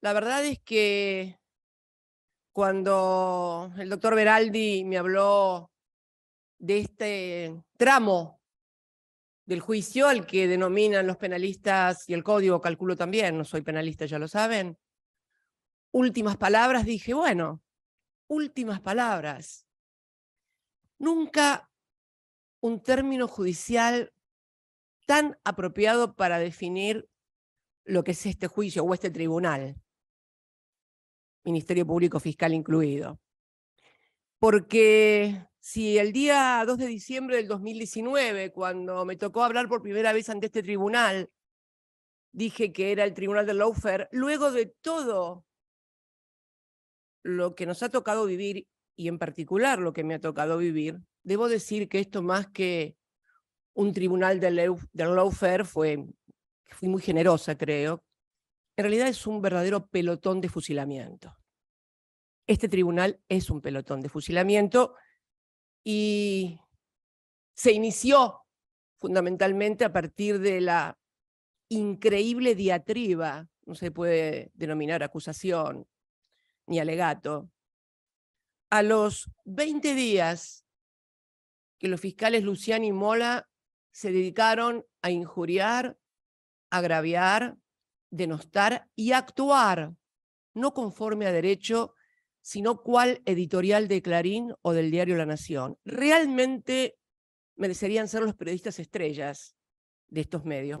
La verdad es que cuando el doctor Veraldi me habló de este tramo del juicio, al que denominan los penalistas y el código, calculo también, no soy penalista, ya lo saben, últimas palabras, dije, bueno, últimas palabras. Nunca un término judicial tan apropiado para definir lo que es este juicio o este tribunal. Ministerio Público Fiscal incluido. Porque si el día 2 de diciembre del 2019, cuando me tocó hablar por primera vez ante este tribunal, dije que era el tribunal del Fair, luego de todo lo que nos ha tocado vivir, y en particular lo que me ha tocado vivir, debo decir que esto más que un tribunal del, lawfare fue, fui muy generosa, creo, en realidad es un verdadero pelotón de fusilamiento. Este tribunal es un pelotón de fusilamiento y se inició fundamentalmente a partir de la increíble diatriba, no se puede denominar acusación ni alegato, a los 20 días que los fiscales Luciani y Mola se dedicaron a injuriar, agraviar denostar y actuar, no conforme a derecho, sino cual editorial de Clarín o del diario La Nación. Realmente merecerían ser los periodistas estrellas de estos medios.